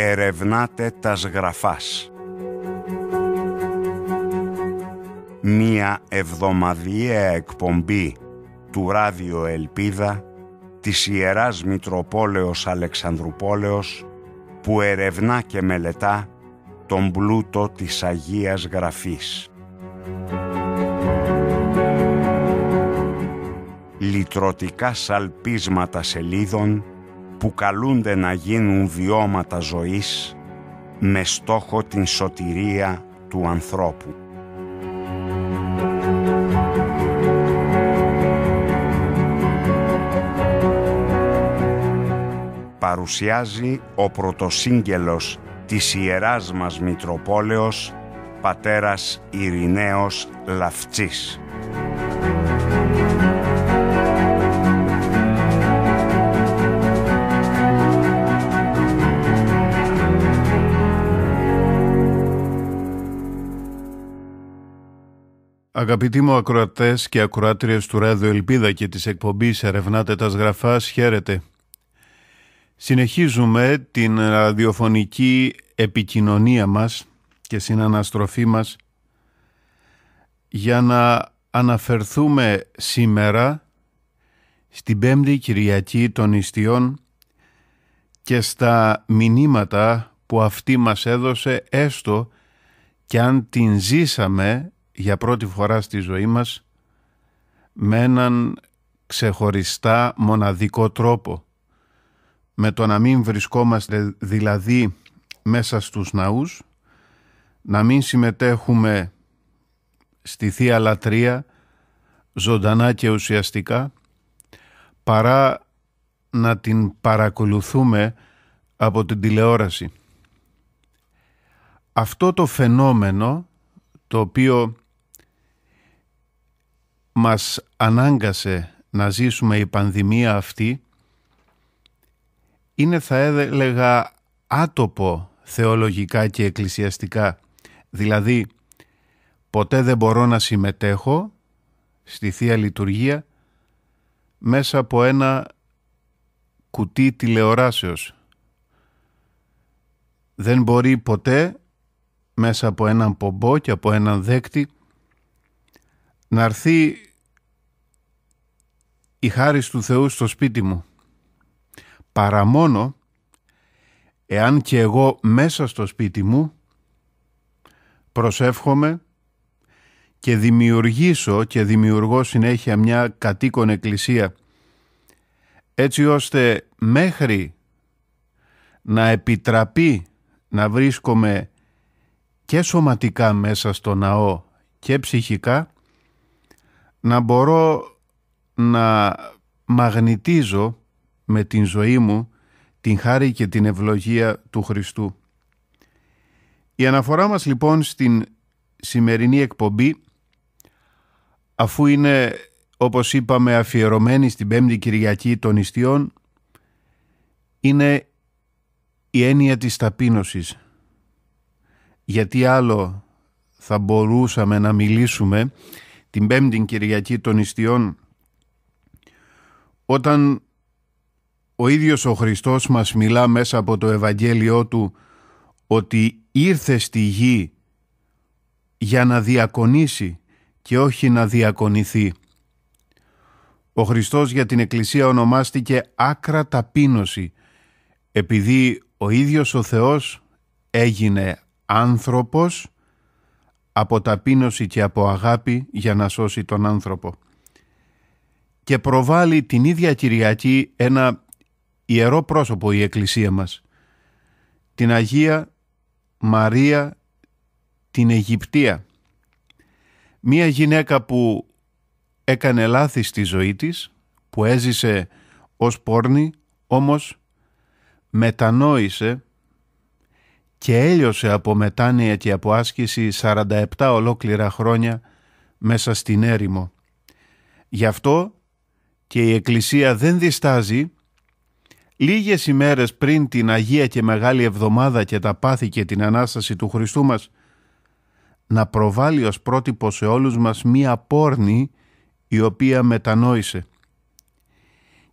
ερευνάτε τας γραφάς. Μία εβδομαδιαία εκπομπή του Ράδιο Ελπίδα της Ιεράς Μητροπόλεως Αλεξανδρουπόλεως που ερευνά και μελετά τον πλούτο της Αγίας Γραφής. Λυτρωτικά σαλπίσματα σελίδων που καλούνται να γίνουν βιώματα ζωής με στόχο την σωτηρία του ανθρώπου. Παρουσιάζει ο πρωτοσύγγελος της Ιεράς μας Μητροπόλεως, πατέρας Ειρηναίος Λαφτσής. Αγαπητοί μου ακροατές και ακροάτριες του Ράδιο Ελπίδα και της εκπομπής Ερευνάτε τα Σγραφά, χαίρετε. Συνεχίζουμε την ραδιοφωνική επικοινωνία μας και συναναστροφή μας για να αναφερθούμε σήμερα στην Πέμπτη Κυριακή των Ιστιών και στα μηνύματα που αυτή μας έδωσε έστω και αν την ζήσαμε για πρώτη φορά στη ζωή μας με έναν ξεχωριστά μοναδικό τρόπο με το να μην βρισκόμαστε δηλαδή μέσα στους ναούς να μην συμμετέχουμε στη Θεία Λατρεία ζωντανά και ουσιαστικά παρά να την παρακολουθούμε από την τηλεόραση. Αυτό το φαινόμενο το οποίο μας ανάγκασε να ζήσουμε η πανδημία αυτή είναι θα έλεγα άτοπο θεολογικά και εκκλησιαστικά. Δηλαδή, ποτέ δεν μπορώ να συμμετέχω στη Θεία Λειτουργία μέσα από ένα κουτί τηλεοράσεως. Δεν μπορεί ποτέ μέσα από έναν πομπό και από έναν δέκτη να έρθει η χάρη του Θεού στο σπίτι μου. Παρά μόνο εάν και εγώ μέσα στο σπίτι μου προσεύχομαι και δημιουργήσω και δημιουργώ συνέχεια μια κατοίκον εκκλησία έτσι ώστε μέχρι να επιτραπεί να βρίσκομαι και σωματικά μέσα στο ναό και ψυχικά να μπορώ να μαγνητίζω με την ζωή μου την χάρη και την ευλογία του Χριστού. Η αναφορά μας λοιπόν στην σημερινή εκπομπή αφού είναι όπως είπαμε αφιερωμένη στην Πέμπτη Κυριακή των Ιστιών είναι η έννοια της ταπείνωσης. Γιατί άλλο θα μπορούσαμε να μιλήσουμε την Πέμπτη Κυριακή των Ιστιών όταν ο ίδιος ο Χριστός μας μιλά μέσα από το Ευαγγέλιο Του ότι ήρθε στη γη για να διακονήσει και όχι να διακονηθεί. Ο Χριστός για την Εκκλησία ονομάστηκε άκρα ταπείνωση επειδή ο ίδιος ο Θεός έγινε άνθρωπος από ταπείνωση και από αγάπη για να σώσει τον άνθρωπο και προβάλλει την ίδια Κυριακή ένα ιερό πρόσωπο η Εκκλησία μας, την Αγία Μαρία την Αιγυπτία. Μία γυναίκα που έκανε λάθη στη ζωή της, που έζησε ως πόρνη, όμως μετανόησε και έλειωσε από μετάνοια και από άσκηση 47 ολόκληρα χρόνια μέσα στην έρημο. Γι' αυτό και η Εκκλησία δεν διστάζει, λίγες ημέρες πριν την Αγία και Μεγάλη Εβδομάδα και τα πάθη και την Ανάσταση του Χριστού μας, να προβάλλει ως πρότυπο σε όλους μας μία πόρνη η οποία μετανόησε.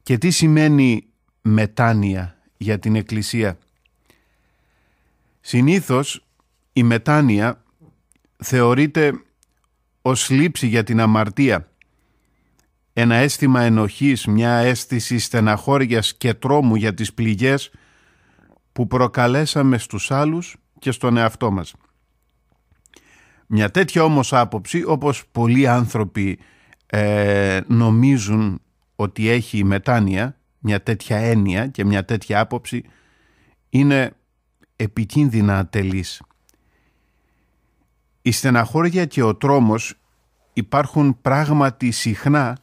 Και τι σημαίνει μετάνοια για την Εκκλησία. Συνήθως η μετάνοια θεωρείται ως λήψη για την αμαρτία – ένα αίσθημα ενοχής, μια αίσθηση στεναχώριας και τρόμου για τις πληγές που προκαλέσαμε στους άλλους και στον εαυτό μας. Μια τέτοια όμως άποψη, όπως πολλοί άνθρωποι ε, νομίζουν ότι έχει η μετάνοια, μια τέτοια έννοια και μια τέτοια άποψη, είναι επικίνδυνα ατελής. Η στεναχώρια και ο τρόμος υπάρχουν πράγματι συχνά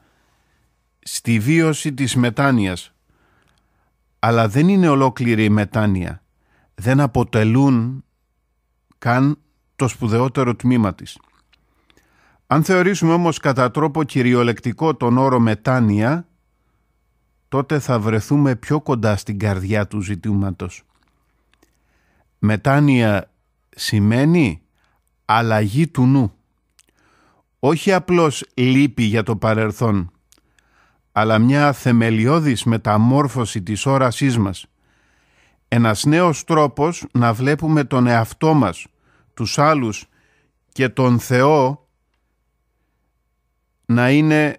στη βίωση της μετάνοιας. Αλλά δεν είναι ολόκληρη η μετάνοια. Δεν αποτελούν καν το σπουδαιότερο τμήμα της. Αν θεωρήσουμε όμως κατά τρόπο κυριολεκτικό τον όρο μετάνοια, τότε θα βρεθούμε πιο κοντά στην καρδιά του ζητήματος. Μετάνοια σημαίνει αλλαγή του νου. Όχι απλώς λύπη για το παρελθόν, αλλά μια θεμελιώδης μεταμόρφωση της όρασής μας. Ένας νέος τρόπος να βλέπουμε τον εαυτό μας, τους άλλους και τον Θεό να είναι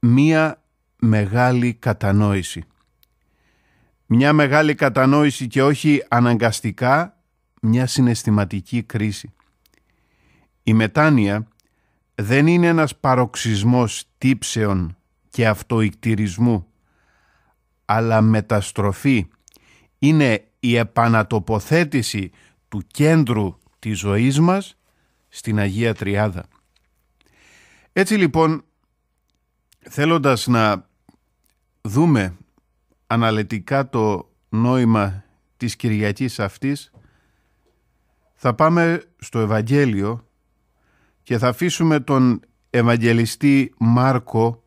μία μεγάλη κατανόηση. Μια μεγάλη κατανόηση και όχι αναγκαστικά μια συναισθηματική κρίση. Η μετάνοια δεν είναι ένας παροξισμός τύψεων και αυτοϊκτηρισμού, αλλά μεταστροφή είναι η επανατοποθέτηση του κέντρου της ζωής μας στην Αγία Τριάδα. Έτσι λοιπόν, θέλοντας να δούμε αναλυτικά το νόημα της Κυριακής αυτής, θα πάμε στο Ευαγγέλιο και θα αφήσουμε τον Ευαγγελιστή Μάρκο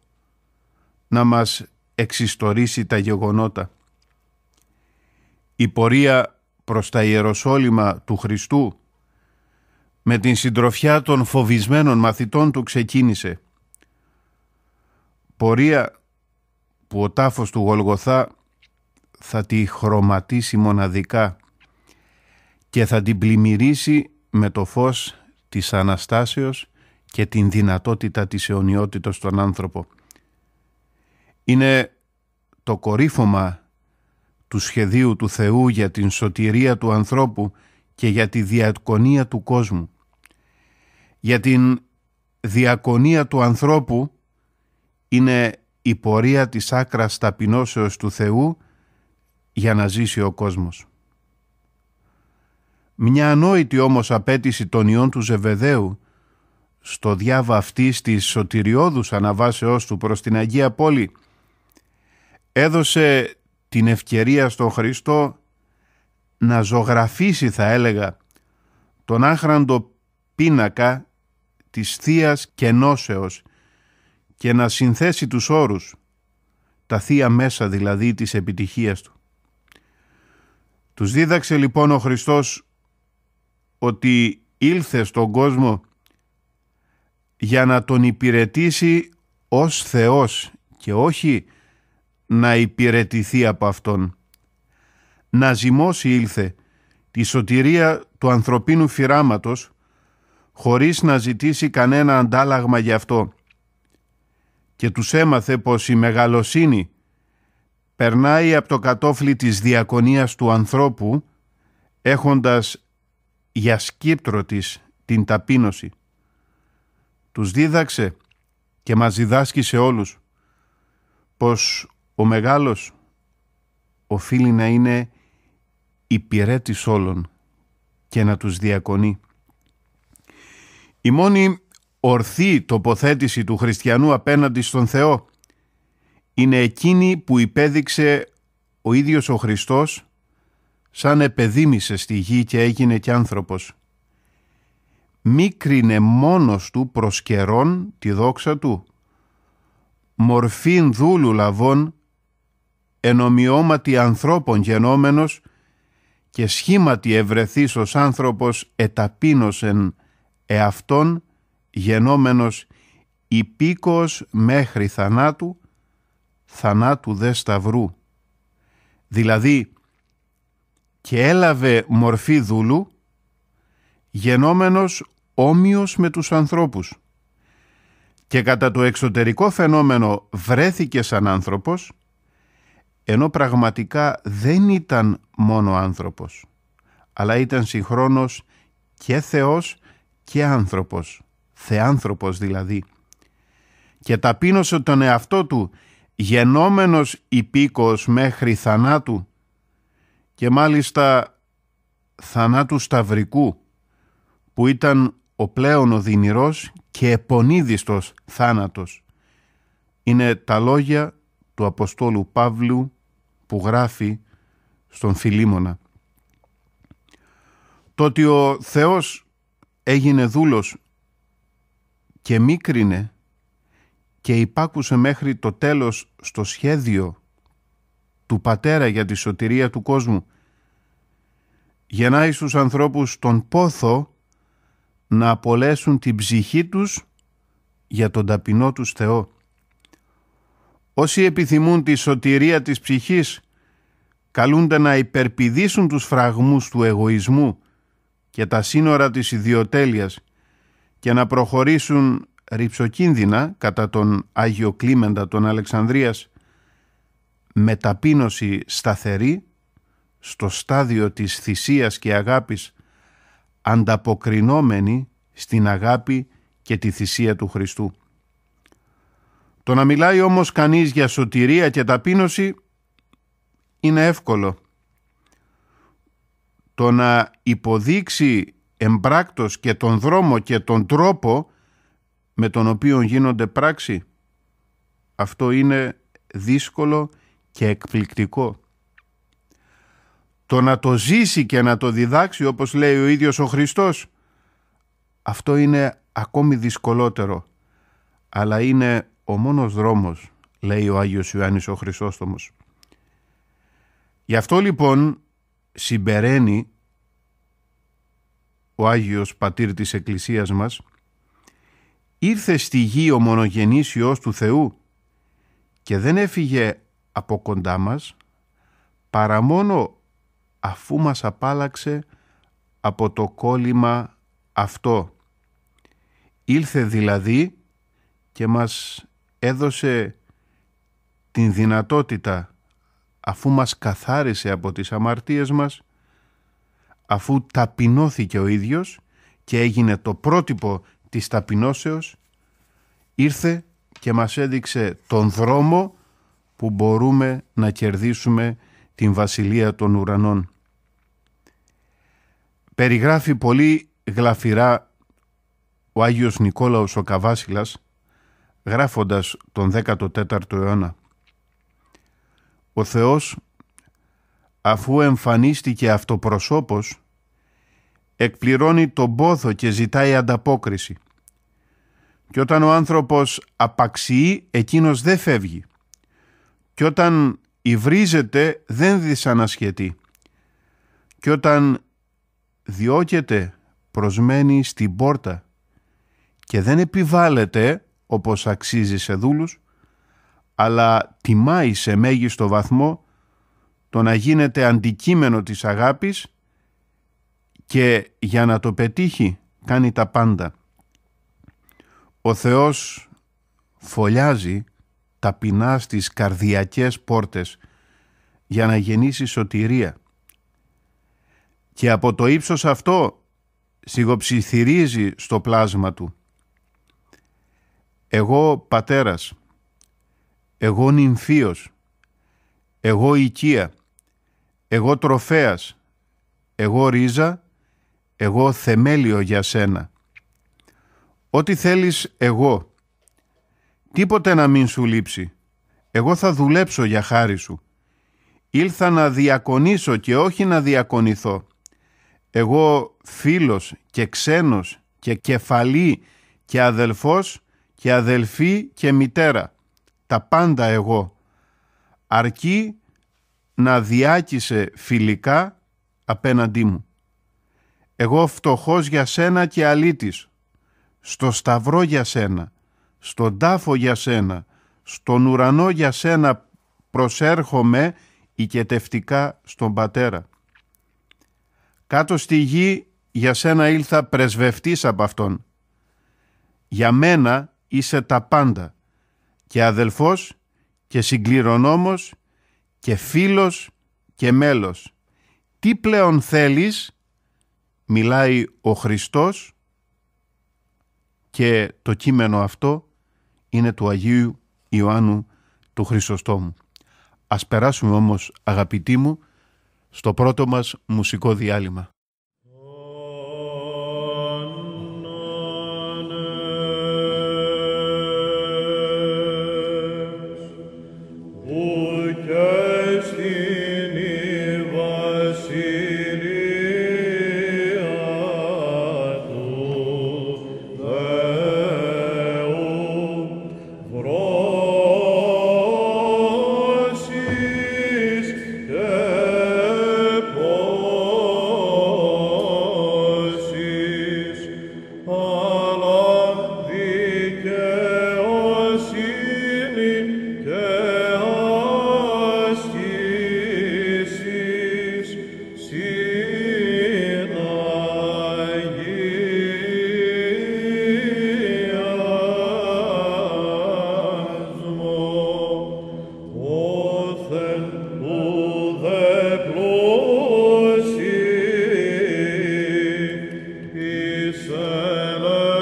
να μας εξιστορήσει τα γεγονότα. Η πορεία προς τα Ιεροσόλυμα του Χριστού με την συντροφιά των φοβισμένων μαθητών του ξεκίνησε. Πορεία που ο τάφος του Γολγοθά θα τη χρωματίσει μοναδικά και θα την πλημμυρίσει με το φως της Αναστάσεως και την δυνατότητα της αιωνιότητας στον άνθρωπο είναι το κορύφωμα του σχεδίου του Θεού για την σωτηρία του ανθρώπου και για τη διακονία του κόσμου. Για την διακονία του ανθρώπου είναι η πορεία της άκρας ταπεινώσεως του Θεού για να ζήσει ο κόσμος. Μια ανόητη όμως απέτηση των ιών του Ζεβεδαίου στο διάβα αυτής της σωτηριώδους αναβάσεώς του προς την Αγία Πόλη έδωσε την ευκαιρία στον Χριστό να ζωγραφίσει θα έλεγα τον άχραντο πίνακα της θείας κενώσεως και να συνθέσει τους όρους, τα θεία μέσα δηλαδή της επιτυχίας του. Τους δίδαξε λοιπόν ο Χριστός ότι ήλθε στον κόσμο για να τον υπηρετήσει ως Θεός και όχι να υπηρετηθεί από Αυτόν. Να ζυμώσει ήλθε τη σωτηρία του ανθρωπίνου φυράματος χωρίς να ζητήσει κανένα αντάλλαγμα γι' αυτό και τους έμαθε πως η μεγαλοσύνη περνάει από το κατόφλι της διακονίας του ανθρώπου έχοντας για σκύπτρο της την ταπείνωση. Τους δίδαξε και μας διδάσκει σε όλους πως ο μεγάλος οφείλει να είναι υπηρέτης όλων και να τους διακονεί. Η μόνη ορθή τοποθέτηση του χριστιανού απέναντι στον Θεό είναι εκείνη που υπέδειξε ο ίδιος ο Χριστός σαν επεδίμησε στη γη και έγινε και άνθρωπος. Μη μόνος του προς καιρόν τη δόξα του. Μορφήν δούλου λαβών ομοιώματι ανθρώπων γενόμενος και σχήματι ευρεθείς ως άνθρωπος εταπείνωσεν εαυτόν γενόμενος υπήκος μέχρι θανάτου, θανάτου δε σταυρού. Δηλαδή, και έλαβε μορφή δούλου, γενόμενος όμοιος με τους ανθρώπους. Και κατά το εξωτερικό φαινόμενο βρέθηκε σαν άνθρωπος, ενώ πραγματικά δεν ήταν μόνο άνθρωπος, αλλά ήταν συγχρόνως και Θεός και άνθρωπος, θεάνθρωπος δηλαδή. Και ταπείνωσε τον εαυτό του, γενόμενος υπήκος μέχρι θανάτου και μάλιστα θανάτου σταυρικού, που ήταν ο πλέον οδυνηρός και επονίδιστος θάνατος. Είναι τα λόγια του Αποστόλου Παύλου που γράφει στον Φιλίμωνα. Το ότι ο Θεός έγινε δούλος και μίκρινε και υπάκουσε μέχρι το τέλος στο σχέδιο του Πατέρα για τη σωτηρία του κόσμου γεννάει στους ανθρώπους τον πόθο να απολέσουν την ψυχή τους για τον ταπεινό τους Θεό. Όσοι επιθυμούν τη σωτηρία της ψυχής καλούνται να υπερπηδήσουν τους φραγμούς του εγωισμού και τα σύνορα της ιδιοτέλειας και να προχωρήσουν ρηψοκίνδυνα κατά τον Άγιο Κλίμεντα τον Αλεξανδρίας με ταπείνωση σταθερή στο στάδιο της θυσίας και αγάπης ανταποκρινόμενη στην αγάπη και τη θυσία του Χριστού. Το να μιλάει όμως κανείς για σωτηρία και ταπείνωση είναι εύκολο. Το να υποδείξει εμπράκτος και τον δρόμο και τον τρόπο με τον οποίο γίνονται πράξη, αυτό είναι δύσκολο και εκπληκτικό. Το να το ζήσει και να το διδάξει όπως λέει ο ίδιος ο Χριστός, αυτό είναι ακόμη δυσκολότερο, αλλά είναι ο μόνος δρόμος, λέει ο Άγιος Ιωάννης ο Χρυσόστομος. Γι' αυτό λοιπόν συμπεραίνει ο Άγιος Πατήρ της Εκκλησίας μας «Ήρθε στη γη ο μονογενής Υιός του Θεού και δεν έφυγε από κοντά μας παρά μόνο αφού μας απάλαξε από το κόλλημα αυτό. Ήλθε δηλαδή και μας έδωσε την δυνατότητα αφού μας καθάρισε από τις αμαρτίες μας, αφού ταπεινώθηκε ο ίδιος και έγινε το πρότυπο της ταπεινώσεως, ήρθε και μας έδειξε τον δρόμο που μπορούμε να κερδίσουμε την Βασιλεία των Ουρανών. Περιγράφει πολύ γλαφυρά ο Άγιος Νικόλαος ο Καβάσιλας γράφοντας τον 14ο αιώνα. Ο Θεός, αφού εμφανίστηκε αυτοπροσώπος, εκπληρώνει τον πόθο και ζητάει ανταπόκριση. Και όταν ο άνθρωπος απαξιεί, εκείνος δεν φεύγει. Και όταν υβρίζεται, δεν δυσανασχετεί. Και όταν διώκεται, προσμένει στην πόρτα και δεν επιβάλλεται όπως αξίζει σε δούλους, αλλά τιμάει σε μέγιστο βαθμό το να γίνεται αντικείμενο της αγάπης και για να το πετύχει κάνει τα πάντα. Ο Θεός φωλιάζει ταπεινά στις καρδιακές πόρτες για να γεννήσει σωτηρία. Και από το ύψος αυτό σιγοψιθυρίζει στο πλάσμα του εγώ πατέρας, εγώ νυμφίος, εγώ οικία, εγώ τροφέας, εγώ ρίζα, εγώ θεμέλιο για σένα. Ό,τι θέλεις εγώ, τίποτε να μην σου λείψει, εγώ θα δουλέψω για χάρη σου. Ήλθα να διακονήσω και όχι να διακονηθώ. Εγώ φίλος και ξένος και κεφαλή και αδελφός και αδελφή και μητέρα, τα πάντα εγώ, αρκεί να διάκησε φιλικά απέναντί μου. Εγώ φτωχός για σένα και αλήτης, στο σταυρό για σένα, στον τάφο για σένα, στον ουρανό για σένα προσέρχομαι οικετευτικά στον Πατέρα. Κάτω στη γη για σένα ήλθα πρεσβευτής από Αυτόν. Για μένα είσαι τα πάντα και αδελφός και συγκληρονόμος και φίλος και μέλος. Τι πλέον θέλεις, μιλάει ο Χριστός και το κείμενο αυτό είναι του Αγίου Ιωάννου του Χρυσοστόμου. Ας περάσουμε όμως αγαπητοί μου στο πρώτο μας μουσικό διάλειμμα. Hallelujah.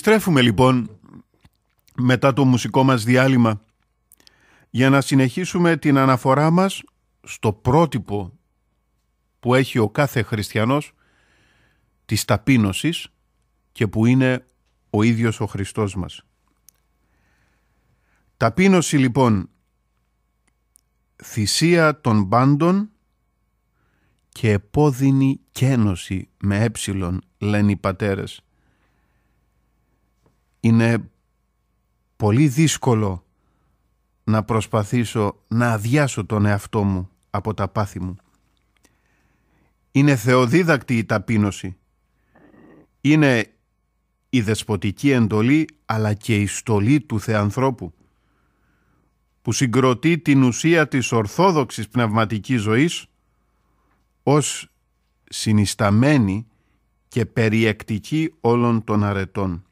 Επιστρέφουμε λοιπόν μετά το μουσικό μας διάλειμμα για να συνεχίσουμε την αναφορά μας στο πρότυπο που έχει ο κάθε χριστιανός της ταπείνωσης και που είναι ο ίδιος ο Χριστός μας. Ταπείνωση λοιπόν, θυσία των πάντων και επώδυνη κένωση με έψιλον ε, λένε οι πατέρες είναι πολύ δύσκολο να προσπαθήσω να αδειάσω τον εαυτό μου από τα πάθη μου. Είναι θεοδίδακτη η ταπείνωση. Είναι η δεσποτική εντολή αλλά και η στολή του Θεανθρώπου που συγκροτεί την ουσία της ορθόδοξης πνευματικής ζωής ως συνισταμένη και περιεκτική όλων των αρετών.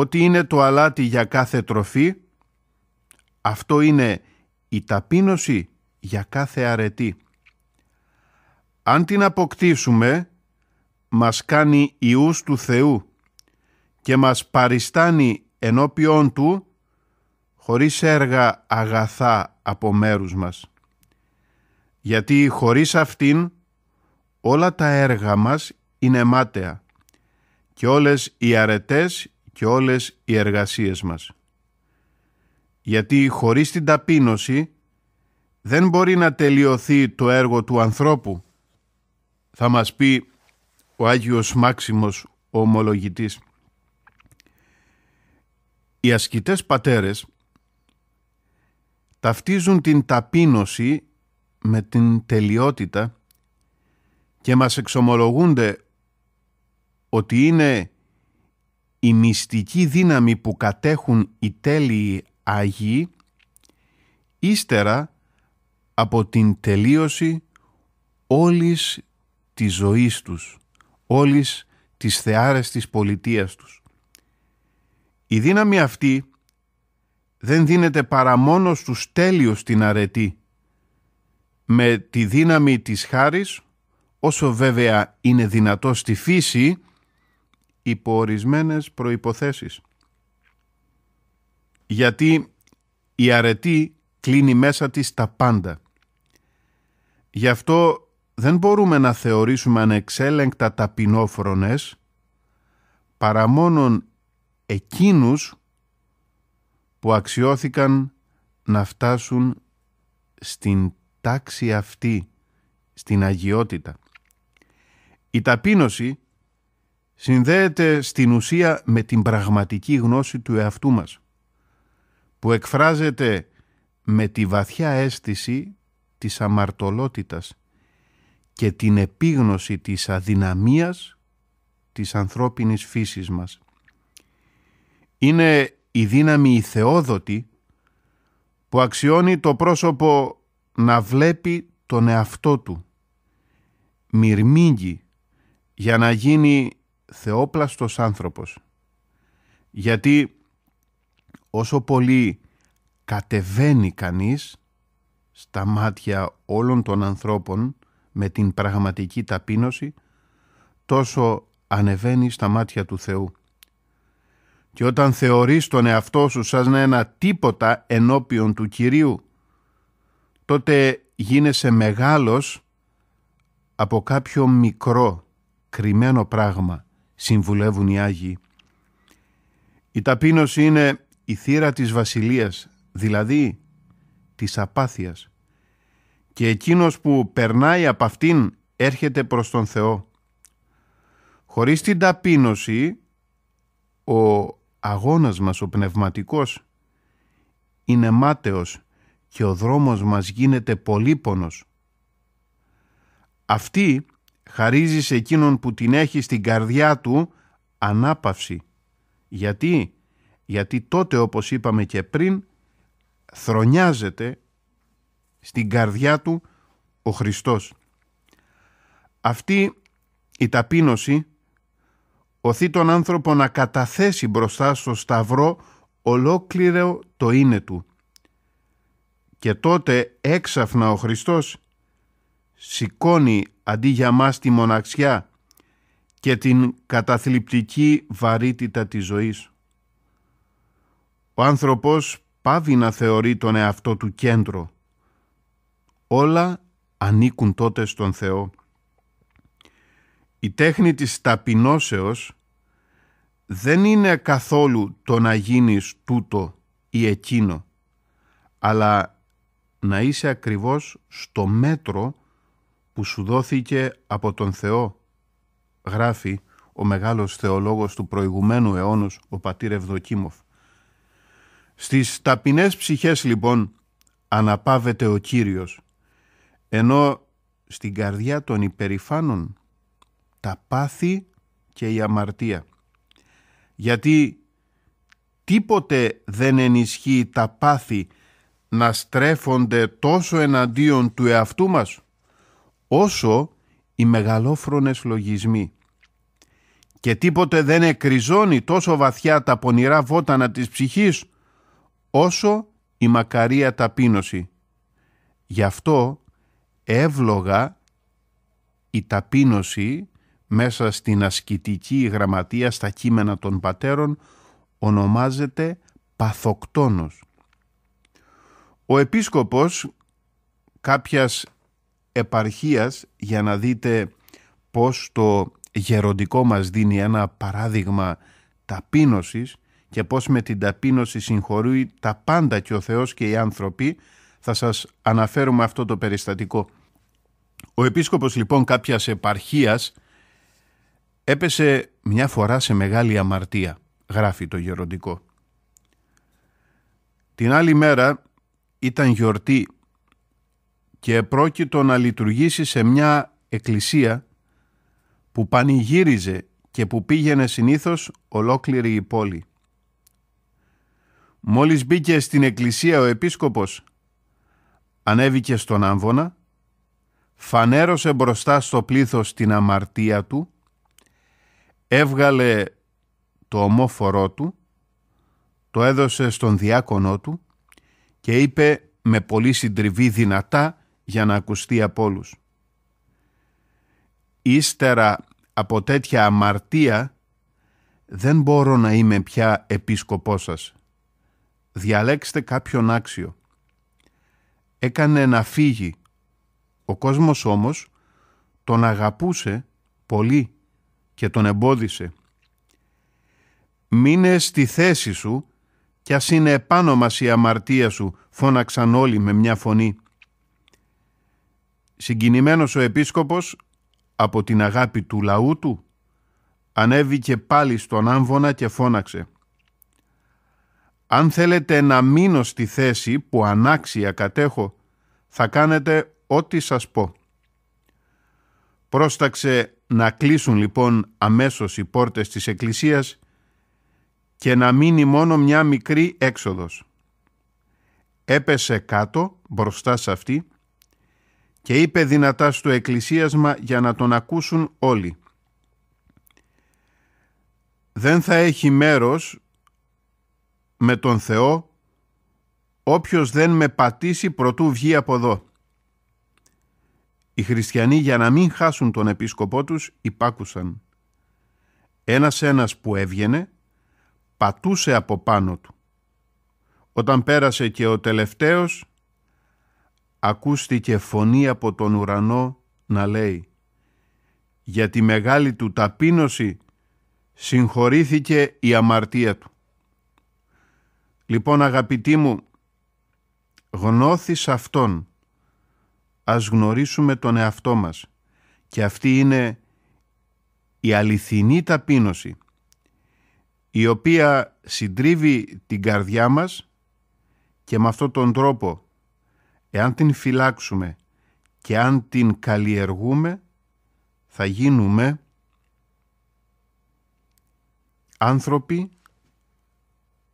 Ό,τι είναι το αλάτι για κάθε τροφή, αυτό είναι η ταπείνωση για κάθε αρετή. Αν την αποκτήσουμε, μας κάνει Ιούς του Θεού και μας παριστάνει ενώπιόν Του, χωρίς έργα αγαθά από μέρους μας. Γιατί χωρίς αυτήν όλα τα έργα μας είναι μάταια και όλες οι αρετές και όλες οι εργασίες μας. Γιατί χωρίς την ταπείνωση δεν μπορεί να τελειωθεί το έργο του ανθρώπου. Θα μας πει ο Άγιος Μάξιμος, ο ομολογητής. Οι ασκητές πατέρες ταυτίζουν την ταπείνωση με την τελειότητα και μας εξομολογούνται ότι είναι η μυστική δύναμη που κατέχουν οι τέλειοι Άγιοι, ύστερα από την τελείωση όλης της ζωής τους, όλης της της πολιτείας τους. Η δύναμη αυτή δεν δίνεται παρά μόνο στους τέλειους την αρετή, με τη δύναμη της χάρης, όσο βέβαια είναι δυνατό στη φύση, υπό προϋποθέσεις. Γιατί η αρετή κλείνει μέσα της τα πάντα. Γι' αυτό δεν μπορούμε να θεωρήσουμε ανεξέλεγκτα ταπεινόφρονες παρά μόνον εκείνους που αξιώθηκαν να φτάσουν στην τάξη αυτή, στην αγιότητα. Η ταπείνωση συνδέεται στην ουσία με την πραγματική γνώση του εαυτού μας, που εκφράζεται με τη βαθιά αίσθηση της αμαρτωλότητας και την επίγνωση της αδυναμίας της ανθρώπινης φύσης μας. Είναι η δύναμη η θεόδοτη που αξιώνει το πρόσωπο να βλέπει τον εαυτό του, μυρμήγκι για να γίνει θεόπλαστος άνθρωπος. Γιατί όσο πολύ κατεβαίνει κανείς στα μάτια όλων των ανθρώπων με την πραγματική ταπείνωση, τόσο ανεβαίνει στα μάτια του Θεού. Και όταν θεωρείς τον εαυτό σου σαν ένα τίποτα ενώπιον του Κυρίου, τότε γίνεσαι μεγάλος από κάποιο μικρό κρυμμένο πράγμα συμβουλεύουν οι Άγιοι. Η ταπείνωση είναι η θύρα της βασιλείας, δηλαδή της απάθειας. Και εκείνος που περνάει από αυτήν έρχεται προς τον Θεό. Χωρίς την ταπείνωση, ο αγώνας μας ο πνευματικός είναι μάταιος και ο δρόμος μας γίνεται πολύπονος. Αυτή χαρίζει σε εκείνον που την έχει στην καρδιά του ανάπαυση. Γιατί, γιατί τότε όπως είπαμε και πριν θρονιάζεται στην καρδιά του ο Χριστός. Αυτή η ταπείνωση οθεί τον άνθρωπο να καταθέσει μπροστά στο σταυρό ολόκληρο το είναι του. Και τότε έξαφνα ο Χριστός σηκώνει αντί για μας τη μοναξιά και την καταθλιπτική βαρύτητα της ζωής. Ο άνθρωπος πάβει να θεωρεί τον εαυτό του κέντρο. Όλα ανήκουν τότε στον Θεό. Η τέχνη της ταπεινώσεως δεν είναι καθόλου το να γίνεις τούτο ή εκείνο, αλλά να είσαι ακριβώς στο μέτρο που σου δόθηκε από τον Θεό. Γράφει ο μεγάλος θεολόγος του προηγουμένου αιώνος, ο πατήρ Ευδοκίμοφ. Στις ταπεινές ψυχές λοιπόν αναπάβεται ο Κύριος, ενώ στην καρδιά των υπερηφάνων τα πάθη και η αμαρτία. Γιατί τίποτε δεν ενισχύει τα πάθη να στρέφονται τόσο εναντίον του εαυτού μας όσο οι μεγαλόφρονες λογισμοί. Και τίποτε δεν εκριζώνει τόσο βαθιά τα πονηρά βότανα της ψυχής, όσο η μακαρία ταπείνωση. Γι' αυτό εύλογα η ταπείνωση μέσα στην ασκητική γραμματεία στα κείμενα των πατέρων ονομάζεται παθοκτόνος. Ο επίσκοπος κάποιας επαρχίας για να δείτε πώς το γεροντικό μας δίνει ένα παράδειγμα ταπείνωσης και πώς με την ταπείνωση συγχωρούει τα πάντα και ο Θεός και οι άνθρωποι, θα σας αναφέρουμε αυτό το περιστατικό. Ο επίσκοπος λοιπόν κάποιας επαρχίας έπεσε μια φορά σε μεγάλη αμαρτία, γράφει το γεροντικό. Την άλλη μέρα ήταν γιορτή και επρόκειτο να λειτουργήσει σε μια εκκλησία που πανηγύριζε και που πήγαινε συνήθως ολόκληρη η πόλη. Μόλις μπήκε στην εκκλησία ο επίσκοπος, ανέβηκε στον άμβονα, φανέρωσε μπροστά στο πλήθος την αμαρτία του, έβγαλε το ομόφορό του, το έδωσε στον διάκονό του και είπε με πολύ συντριβή δυνατά για να ακουστεί από όλους. Ύστερα από τέτοια αμαρτία δεν μπορώ να είμαι πια επίσκοπός σας. Διαλέξτε κάποιον άξιο. Έκανε να φύγει. Ο κόσμος όμως τον αγαπούσε πολύ και τον εμπόδισε. «Μείνε στη θέση σου κι ας είναι επάνω μας η αμαρτία σου», φώναξαν όλοι με μια φωνή. Συγκινημένος ο επίσκοπος από την αγάπη του λαού του ανέβηκε πάλι στον άμβονα και φώναξε «Αν θέλετε να μείνω στη θέση που ανάξια κατέχω, θα κάνετε ό,τι σας πω». Πρόσταξε να κλείσουν λοιπόν αμέσως οι πόρτες της εκκλησίας και να μείνει μόνο μια μικρή έξοδος. Έπεσε κάτω μπροστά σε αυτή και είπε δυνατά στο εκκλησίασμα για να τον ακούσουν όλοι. Δεν θα έχει μέρος με τον Θεό όποιος δεν με πατήσει προτού βγει από εδώ. Οι χριστιανοί για να μην χάσουν τον επίσκοπό τους υπάκουσαν. Ένας ένας που έβγαινε πατούσε από πάνω του. Όταν πέρασε και ο τελευταίος ακούστηκε φωνή από τον ουρανό να λέει «Για τη μεγάλη του ταπείνωση συγχωρήθηκε η αμαρτία του». Λοιπόν αγαπητοί μου, γνώθης αυτόν, ας γνωρίσουμε τον εαυτό μας και αυτή είναι η αληθινή ταπείνωση η οποία συντρίβει την καρδιά μας και με αυτόν τον τρόπο εάν την φυλάξουμε και αν την καλλιεργούμε, θα γίνουμε άνθρωποι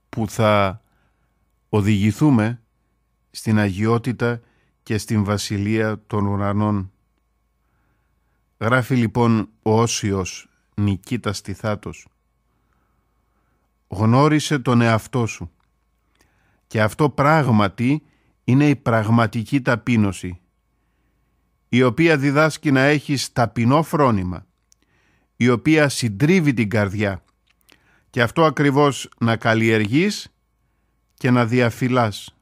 που θα οδηγηθούμε στην αγιότητα και στην βασιλεία των ουρανών. Γράφει λοιπόν ο Όσιος Νικήτας Τιθάτος «Γνώρισε τον εαυτό σου και αυτό πράγματι είναι η πραγματική ταπείνωση, η οποία διδάσκει να έχεις ταπεινό φρόνημα, η οποία συντρίβει την καρδιά και αυτό ακριβώς να καλλιεργείς και να διαφυλάς.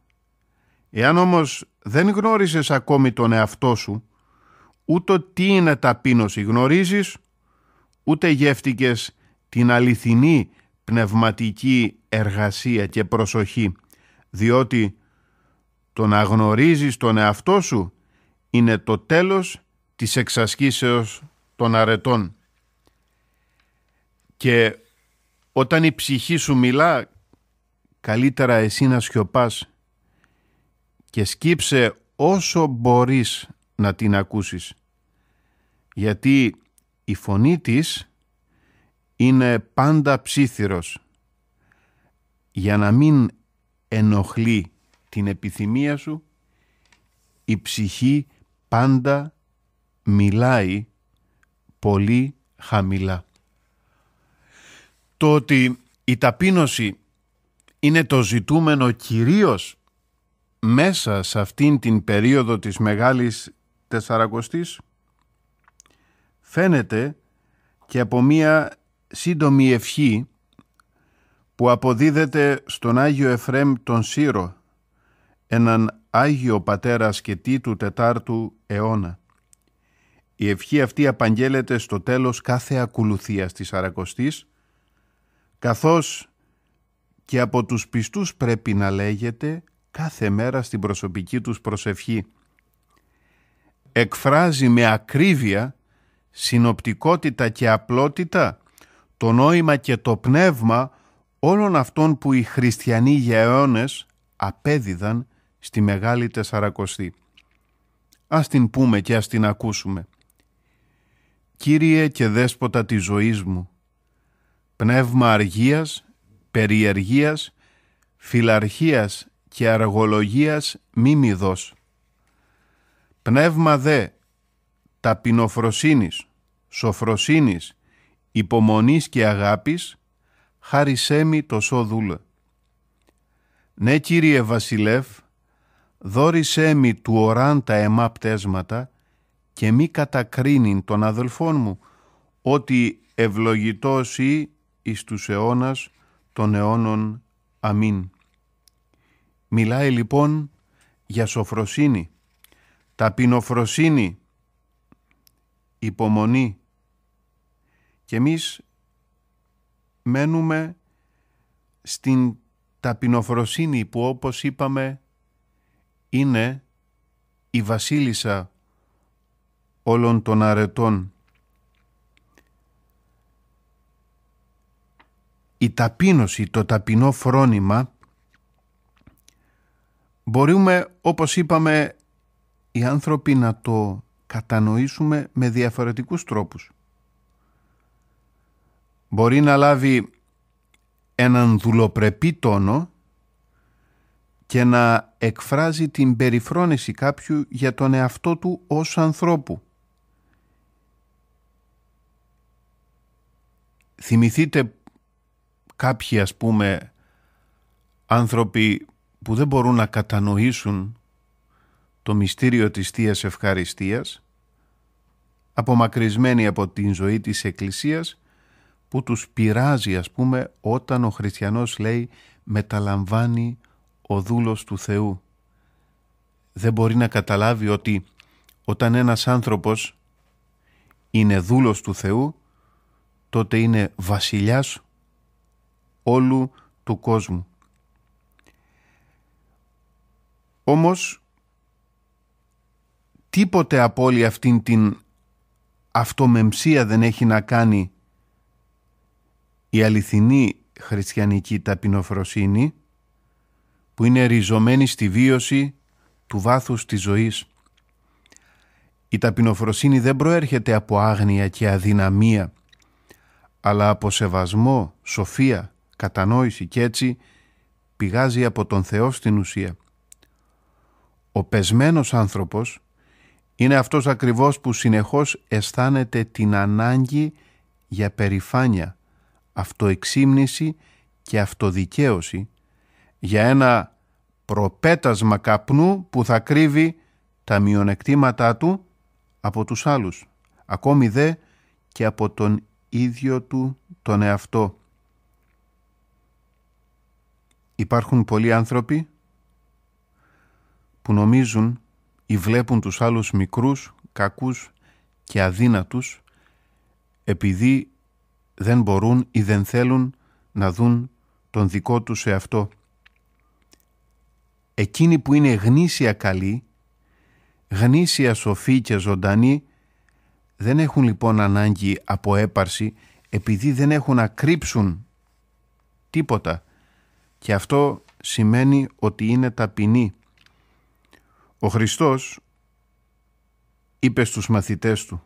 Εάν όμως δεν γνώρισες ακόμη τον εαυτό σου, ούτε τι είναι ταπείνωση γνωρίζεις, ούτε γεύτηκες την αληθινή πνευματική εργασία και προσοχή, διότι το να γνωρίζεις τον εαυτό σου είναι το τέλος της εξασκήσεως των αρετών. Και όταν η ψυχή σου μιλά, καλύτερα εσύ να σιωπάς και σκύψε όσο μπορείς να την ακούσεις. Γιατί η φωνή της είναι πάντα ψήθυρος για να μην ενοχλεί την επιθυμία σου, η ψυχή πάντα μιλάει πολύ χαμηλά. Το ότι η ταπείνωση είναι το ζητούμενο κυρίως μέσα σε αυτήν την περίοδο της Μεγάλης Τεσσαρακοστής φαίνεται και από μία σύντομη ευχή που αποδίδεται στον Άγιο Εφραίμ τον Σύρο έναν Άγιο Πατέρα Σκετή του Τετάρτου αιώνα. Η ευχή αυτή απαγγέλλεται στο τέλος κάθε ακολουθίας της Αρακοστής, καθώς και από τους πιστούς πρέπει να λέγεται κάθε μέρα στην προσωπική τους προσευχή. Εκφράζει με ακρίβεια, συνοπτικότητα και απλότητα το νόημα και το πνεύμα όλων αυτών που οι χριστιανοί για αιώνες απέδιδαν στη Μεγάλη Τεσσαρακοστή. Ας την πούμε και ας την ακούσουμε. Κύριε και δέσποτα της ζωής μου, πνεύμα αργίας, περιεργίας, φιλαρχίας και αργολογίας μη Πνεύμα δε ταπεινοφροσύνης, σοφροσύνης, υπομονής και αγάπης, χάρισέ το σώ Ναι Κύριε Βασιλεύ, δόρισέ μη του οράν τα αιμά πτέσματα και μη κατακρίνει τον αδελφόν μου ότι ευλογητός ή εις τους αιώνας των αιώνων. Αμήν. Μιλάει λοιπόν για σοφροσύνη, ταπεινοφροσύνη, υπομονή και εμείς μένουμε στην ταπεινοφροσύνη που όπως είπαμε είναι η βασίλισσα όλων των αρετών. Η ταπείνωση, το ταπεινό φρόνημα μπορούμε όπως είπαμε οι άνθρωποι να το κατανοήσουμε με διαφορετικούς τρόπους. Μπορεί να λάβει έναν δουλοπρεπή τόνο και να εκφράζει την περιφρόνηση κάποιου για τον εαυτό του ως ανθρώπου. Θυμηθείτε κάποιοι ας πούμε άνθρωποι που δεν μπορούν να κατανοήσουν το μυστήριο της Θείας Ευχαριστίας, απομακρυσμένοι από την ζωή της Εκκλησίας, που τους πειράζει ας πούμε όταν ο χριστιανός λέει «μεταλαμβάνει ο δούλος του Θεού δεν μπορεί να καταλάβει ότι όταν ένας άνθρωπος είναι δούλος του Θεού τότε είναι βασιλιάς όλου του κόσμου. Όμως τίποτε από όλη αυτήν την αυτομεμψία δεν έχει να κάνει η αληθινή χριστιανική ταπεινοφροσύνη είναι ριζωμένη στη βίωση του βάθους της ζωής. Η ταπεινοφροσύνη δεν προέρχεται από άγνοια και αδυναμία, αλλά από σεβασμό, σοφία, κατανόηση και έτσι πηγάζει από τον Θεό στην ουσία. Ο πεσμένος άνθρωπος είναι αυτός ακριβώς που συνεχώς αισθάνεται την ανάγκη για περηφάνεια, αυτοεξήμνηση και αυτοδικαίωση, για ένα προπέτασμα καπνού που θα κρύβει τα μειονεκτήματά του από τους άλλους, ακόμη δε και από τον ίδιο του τον εαυτό. Υπάρχουν πολλοί άνθρωποι που νομίζουν ή βλέπουν τους άλλους μικρούς, κακούς και αδύνατους επειδή δεν μπορούν ή δεν θέλουν να δουν τον δικό τους εαυτό εκείνοι που είναι γνήσια καλοί, γνήσια σοφοί και ζωντανοί, δεν έχουν λοιπόν ανάγκη από έπαρση επειδή δεν έχουν να κρύψουν τίποτα και αυτό σημαίνει ότι είναι ταπεινοί. Ο Χριστός είπε στους μαθητές του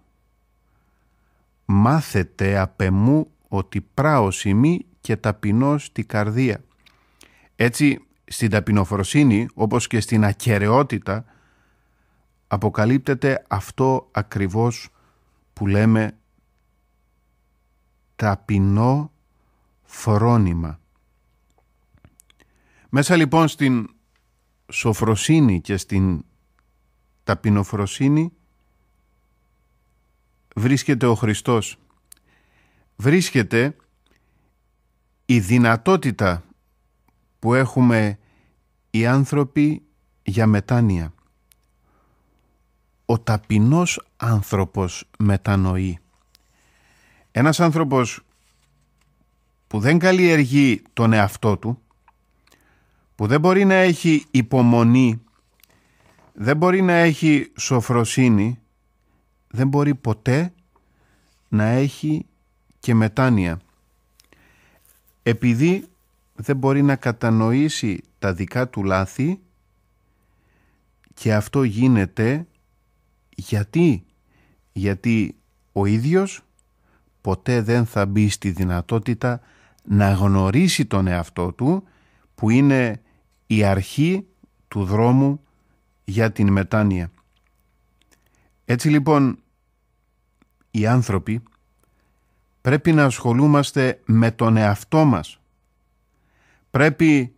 «Μάθετε απ' εμού ότι πράω σημεί και ταπεινώ στη καρδία». Έτσι στην ταπεινοφροσύνη όπως και στην ακαιρεότητα αποκαλύπτεται αυτό ακριβώς που λέμε ταπεινό φρόνημα. Μέσα λοιπόν στην σοφροσύνη και στην ταπεινοφροσύνη βρίσκεται ο Χριστός. Βρίσκεται η δυνατότητα που έχουμε οι άνθρωποι για μετάνοια. Ο ταπεινός άνθρωπος μετανοεί. Ένας άνθρωπος που δεν καλλιεργεί τον εαυτό του, που δεν μπορεί να έχει υπομονή, δεν μπορεί να έχει σοφροσύνη, δεν μπορεί ποτέ να έχει και μετάνοια. Επειδή δεν μπορεί να κατανοήσει τα δικά του λάθη και αυτό γίνεται γιατί, γιατί ο ίδιος ποτέ δεν θα μπει στη δυνατότητα να γνωρίσει τον εαυτό του που είναι η αρχή του δρόμου για την μετάνοια. Έτσι λοιπόν οι άνθρωποι πρέπει να ασχολούμαστε με τον εαυτό μας πρέπει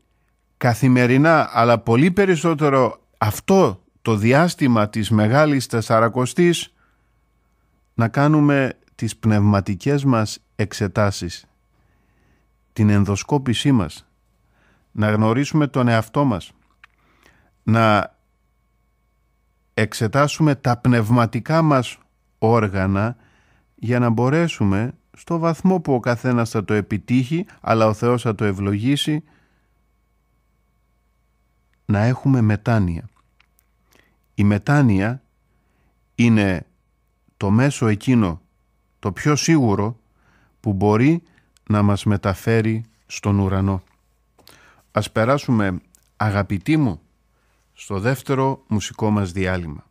καθημερινά αλλά πολύ περισσότερο αυτό το διάστημα της Μεγάλης Τεσσαρακοστής να κάνουμε τις πνευματικές μας εξετάσεις, την ενδοσκόπησή μας, να γνωρίσουμε τον εαυτό μας, να εξετάσουμε τα πνευματικά μας όργανα για να μπορέσουμε στο βαθμό που ο καθένας θα το επιτύχει, αλλά ο Θεός θα το ευλογήσει, να έχουμε μετάνοια. Η μετάνοια είναι το μέσο εκείνο το πιο σίγουρο που μπορεί να μας μεταφέρει στον ουρανό. Ας περάσουμε αγαπητοί μου στο δεύτερο μουσικό μας διάλειμμα.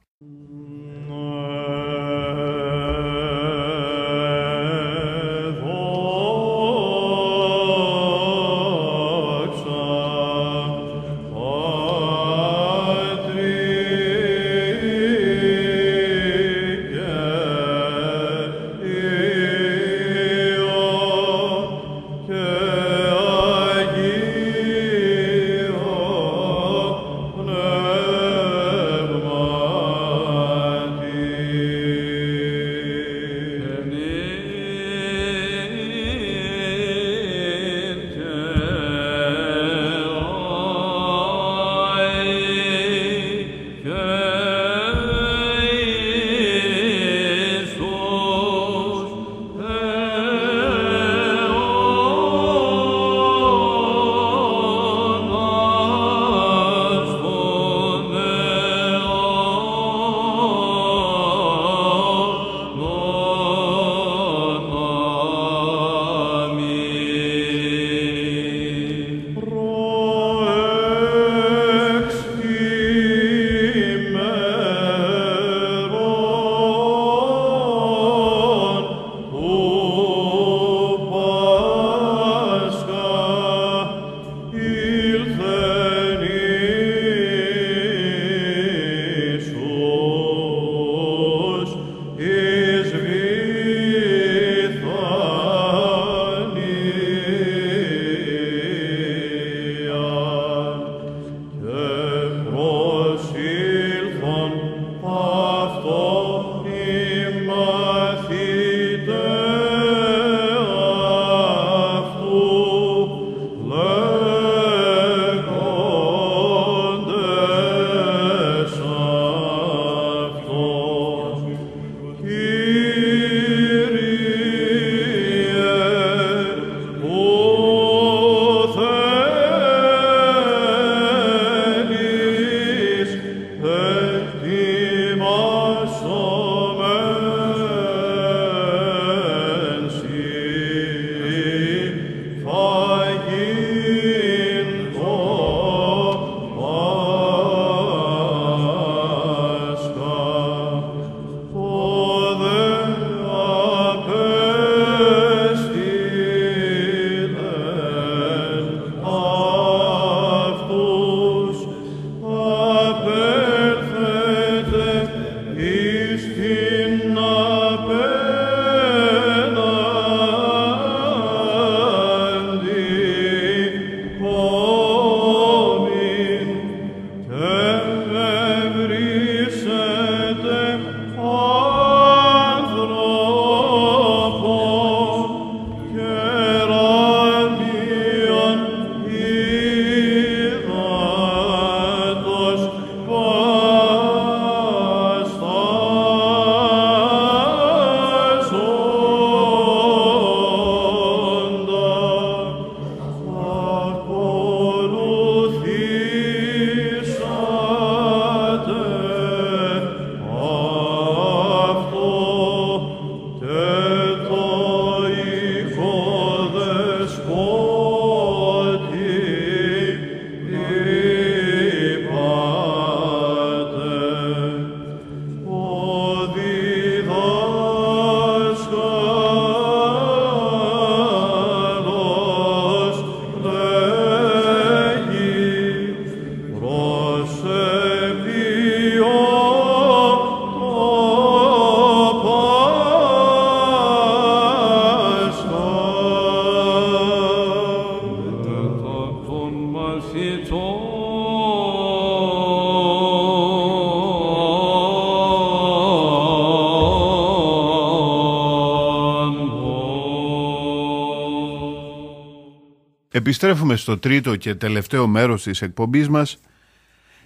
Επιστρέφουμε στο τρίτο και τελευταίο μέρος της εκπομπής μας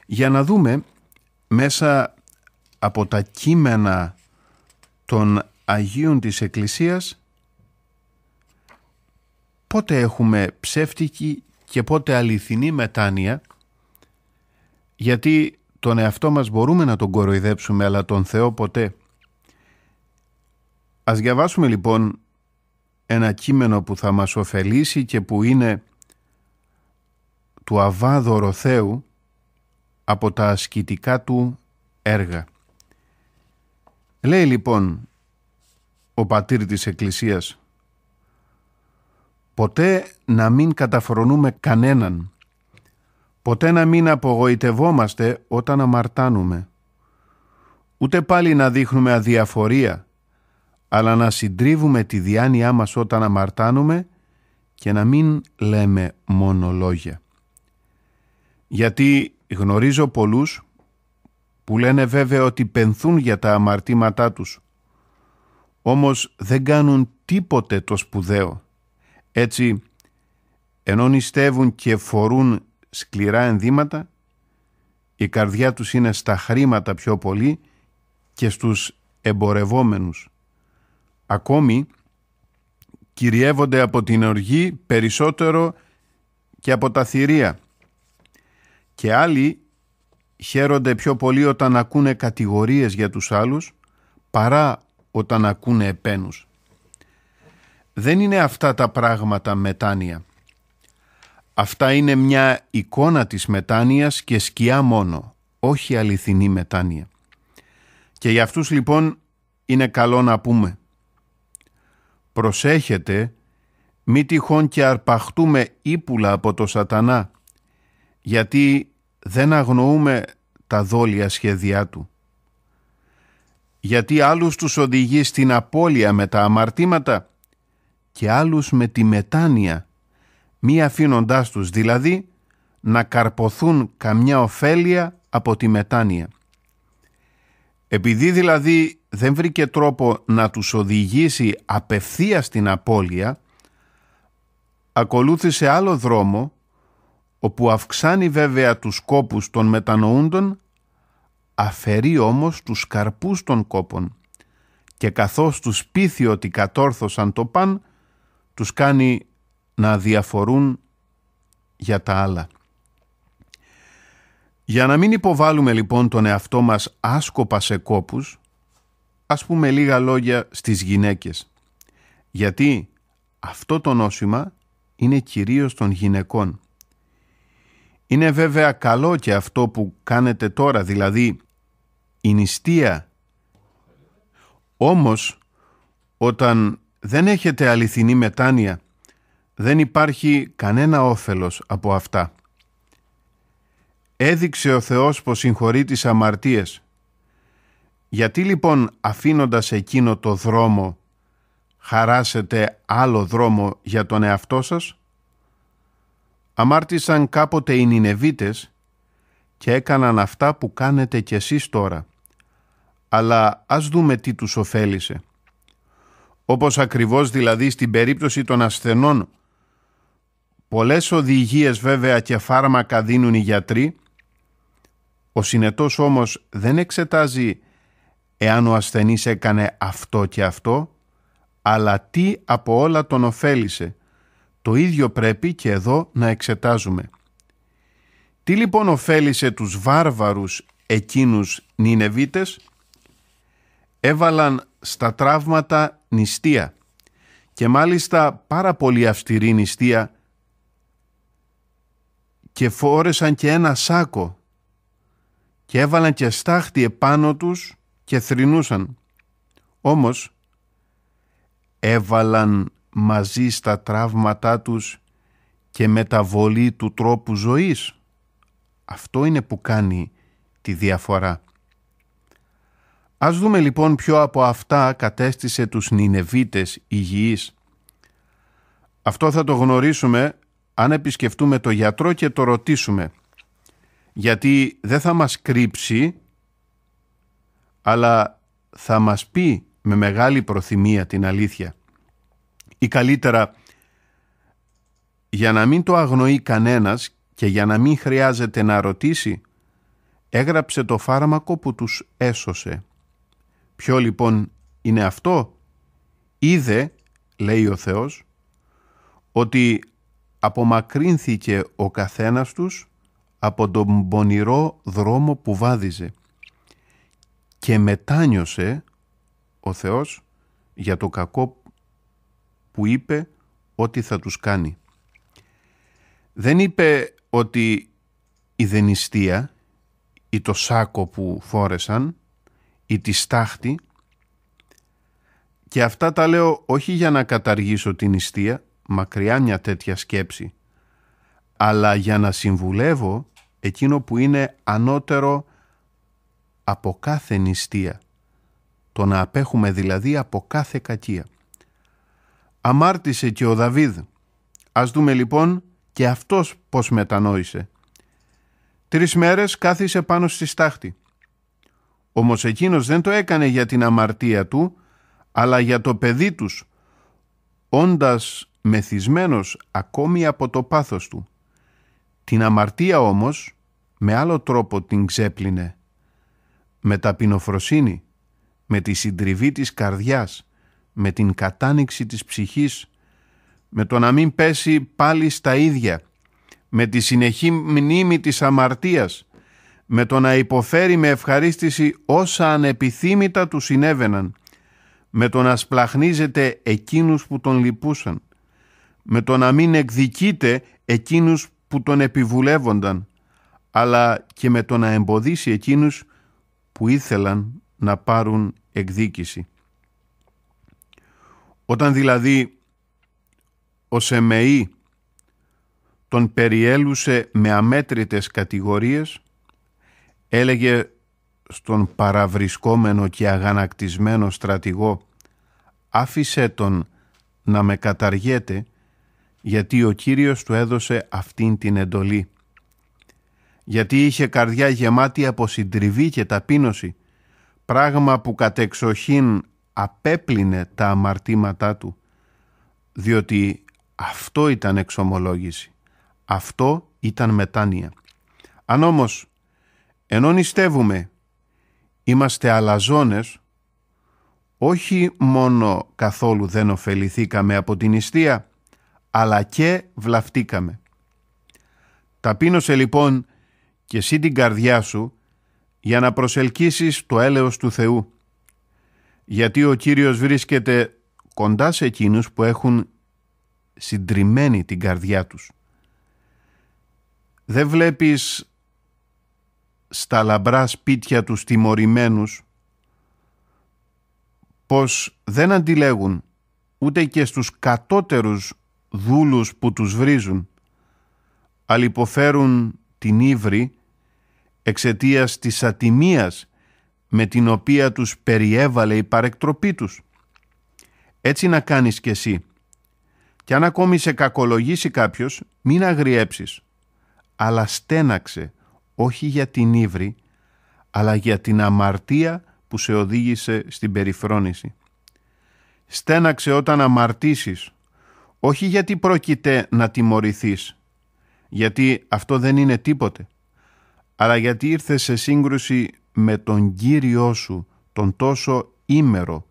για να δούμε μέσα από τα κείμενα των Αγίων της Εκκλησίας πότε έχουμε ψεύτικη και πότε αληθινή μετάνοια γιατί τον εαυτό μας μπορούμε να τον κοροϊδέψουμε αλλά τον Θεό ποτέ. Ας διαβάσουμε λοιπόν ένα κείμενο που θα μας ωφελήσει και που είναι του Αβά Δωροθέου από τα ασκητικά του έργα. Λέει λοιπόν ο πατήρ της Εκκλησίας «Ποτέ να μην καταφρονούμε κανέναν, ποτέ να μην απογοητευόμαστε όταν αμαρτάνουμε, ούτε πάλι να δείχνουμε αδιαφορία, αλλά να συντρίβουμε τη διάνοιά μας όταν αμαρτάνουμε και να μην λέμε μόνο λόγια. Γιατί γνωρίζω πολλούς που λένε βέβαια ότι πενθούν για τα αμαρτήματά τους, όμως δεν κάνουν τίποτε το σπουδαίο. Έτσι, ενώ νηστεύουν και φορούν σκληρά ενδύματα, η καρδιά τους είναι στα χρήματα πιο πολύ και στους εμπορευόμενους. Ακόμη, κυριεύονται από την οργή περισσότερο και από τα θηρία – και άλλοι χαίρονται πιο πολύ όταν ακούνε κατηγορίες για τους άλλους παρά όταν ακούνε επένους. Δεν είναι αυτά τα πράγματα μετάνοια. Αυτά είναι μια εικόνα της μετάνιας και σκιά μόνο, όχι αληθινή μετάνοια. Και για αυτούς λοιπόν είναι καλό να πούμε «Προσέχετε, μη τυχόν και αρπαχτούμε ύπουλα από το σατανά, γιατί δεν αγνοούμε τα δόλια σχέδιά του. Γιατί άλλους τους οδηγεί στην απώλεια με τα αμαρτήματα και άλλους με τη μετάνοια, μη αφήνοντάς τους δηλαδή να καρποθούν καμιά ωφέλεια από τη μετάνοια. Επειδή δηλαδή δεν βρήκε τρόπο να τους οδηγήσει απευθείας στην απώλεια, ακολούθησε άλλο δρόμο όπου αυξάνει βέβαια τους κόπους των μετανοούντων, αφαιρεί όμως τους καρπούς των κόπων και καθώς τους πείθει ότι κατόρθωσαν το παν, τους κάνει να διαφορούν για τα άλλα. Για να μην υποβάλουμε λοιπόν τον εαυτό μας άσκοπα σε κόπους, ας πούμε λίγα λόγια στις γυναίκες. Γιατί αυτό το νόσημα είναι κυρίως των γυναικών. Είναι βέβαια καλό και αυτό που κάνετε τώρα, δηλαδή η νηστεία. Όμως, όταν δεν έχετε αληθινή μετάνοια, δεν υπάρχει κανένα όφελος από αυτά. Έδειξε ο Θεός πως συγχωρεί τις αμαρτίες. Γιατί λοιπόν αφήνοντας εκείνο το δρόμο, χαράσετε άλλο δρόμο για τον εαυτό σας αμάρτησαν κάποτε οι Νινεβίτες και έκαναν αυτά που κάνετε κι εσείς τώρα. Αλλά ας δούμε τι τους ωφέλησε. Όπως ακριβώς δηλαδή στην περίπτωση των ασθενών, πολλές οδηγίες βέβαια και φάρμακα δίνουν οι γιατροί, ο συνετός όμως δεν εξετάζει εάν ο ασθενής έκανε αυτό και αυτό, αλλά τι από όλα τον ωφέλησε το ίδιο πρέπει και εδώ να εξετάζουμε. Τι λοιπόν ωφέλησε τους βάρβαρους εκείνους νινεβίτες? Έβαλαν στα τραύματα νηστεία και μάλιστα πάρα πολύ αυστηρή νηστεία και φόρεσαν και ένα σάκο και έβαλαν και στάχτη επάνω τους και θρυνούσαν. Όμως έβαλαν μαζί στα τραύματά τους και μεταβολή του τρόπου ζωής. Αυτό είναι που κάνει τη διαφορά. Ας δούμε λοιπόν ποιο από αυτά κατέστησε τους Νινεβίτες υγιείς. Αυτό θα το γνωρίσουμε αν επισκεφτούμε το γιατρό και το ρωτήσουμε. Γιατί δεν θα μας κρύψει, αλλά θα μας πει με μεγάλη προθυμία την αλήθεια ή καλύτερα για να μην το αγνοεί κανένας και για να μην χρειάζεται να ρωτήσει, έγραψε το φάρμακο που τους έσωσε. Ποιο λοιπόν είναι αυτό? Είδε, λέει ο Θεός, ότι απομακρύνθηκε ο καθένας τους από τον πονηρό δρόμο που βάδιζε και μετάνιωσε ο Θεός για το κακό που είπε ότι θα τους κάνει. Δεν είπε ότι η δενιστία ή το σάκο που φόρεσαν ή τη στάχτη και αυτά τα λέω όχι για να καταργήσω την νηστεία, μακριά μια τέτοια σκέψη, αλλά για να συμβουλεύω εκείνο που είναι ανώτερο από κάθε νηστεία, το να απέχουμε δηλαδή από κάθε κακία αμάρτησε και ο Δαβίδ. Ας δούμε λοιπόν και αυτός πώς μετανόησε. Τρεις μέρες κάθισε πάνω στη στάχτη. Όμως εκείνος δεν το έκανε για την αμαρτία του, αλλά για το παιδί τους, όντας μεθυσμένος ακόμη από το πάθος του. Την αμαρτία όμως με άλλο τρόπο την ξέπλυνε, με ταπεινοφροσύνη, με τη συντριβή της καρδιάς, με την κατάνοιξη της ψυχής, με το να μην πέσει πάλι στα ίδια, με τη συνεχή μνήμη της αμαρτίας, με το να υποφέρει με ευχαρίστηση όσα ανεπιθύμητα του συνέβαιναν, με το να σπλαχνίζεται εκείνους που τον λυπούσαν, με το να μην εκδικείται εκείνους που τον επιβουλεύονταν, αλλά και με το να εμποδίσει εκείνους που ήθελαν να πάρουν εκδίκηση. Όταν δηλαδή ο Σεμεΐ τον περιέλουσε με αμέτρητες κατηγορίες, έλεγε στον παραβρισκόμενο και αγανακτισμένο στρατηγό «Άφησέ τον να με καταργέται, γιατί ο Κύριος του έδωσε αυτήν την εντολή». Γιατί είχε καρδιά γεμάτη από συντριβή και ταπείνωση, πράγμα που κατεξοχήν απέπλυνε τα αμαρτήματά του, διότι αυτό ήταν εξομολόγηση, αυτό ήταν μετάνοια. Αν όμως, ενώ νηστεύουμε, είμαστε αλαζόνες, όχι μόνο καθόλου δεν ωφεληθήκαμε από την νηστεία, αλλά και βλαφτήκαμε. Ταπείνωσε λοιπόν και εσύ την καρδιά σου για να προσελκύσεις το έλεος του Θεού γιατί ο Κύριος βρίσκεται κοντά σε εκείνους που έχουν συντριμμένη την καρδιά τους. Δεν βλέπεις στα λαμπρά σπίτια τους τιμωρημένους πως δεν αντιλέγουν ούτε και στους κατώτερους δούλους που τους βρίζουν αλλά υποφέρουν την ύβρη εξαιτίας της ατιμίας με την οποία τους περιέβαλε η παρεκτροπή τους. Έτσι να κάνεις κι εσύ. Κι αν ακόμη σε κακολογήσει κάποιος, μην αγριέψεις. Αλλά στέναξε, όχι για την ύβρη, αλλά για την αμαρτία που σε οδήγησε στην περιφρόνηση. Στέναξε όταν αμαρτήσεις, όχι γιατί πρόκειται να τιμωρηθείς, γιατί αυτό δεν είναι τίποτε, αλλά γιατί ήρθες σε σύγκρουση με τον Κύριό σου, τον τόσο ήμερο,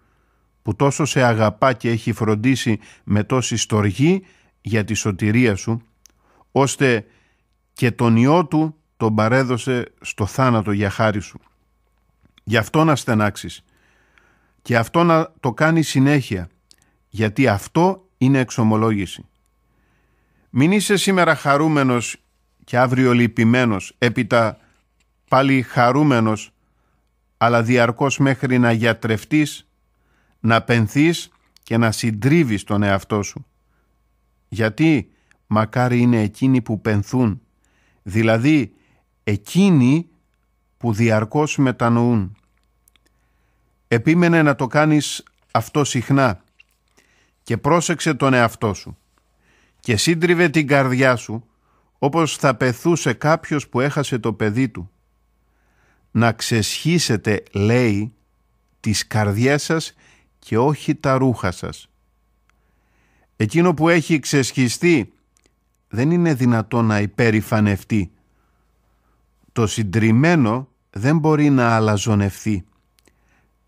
που τόσο σε αγαπά και έχει φροντίσει με τόση στοργή για τη σωτηρία σου, ώστε και τον Υιό του τον παρέδωσε στο θάνατο για χάρη σου. Γι' αυτό να στενάξεις και αυτό να το κάνει συνέχεια, γιατί αυτό είναι εξομολόγηση. Μην είσαι σήμερα χαρούμενος και αύριο λυπημένος, έπειτα πάλι χαρούμενος, αλλά διαρκώς μέχρι να γιατρευτείς, να πενθείς και να συντρίβεις τον εαυτό σου. Γιατί μακάρι είναι εκείνοι που πενθούν, δηλαδή εκείνοι που διαρκώς μετανοούν. Επίμενε να το κάνεις αυτό συχνά και πρόσεξε τον εαυτό σου και σύντριβε την καρδιά σου όπως θα πεθούσε κάποιος που έχασε το παιδί του να ξεσχίσετε, λέει, τις καρδιές σας και όχι τα ρούχα σας. Εκείνο που έχει ξεσχιστεί δεν είναι δυνατό να υπερηφανευτεί. Το συντριμμένο δεν μπορεί να αλαζονευτεί.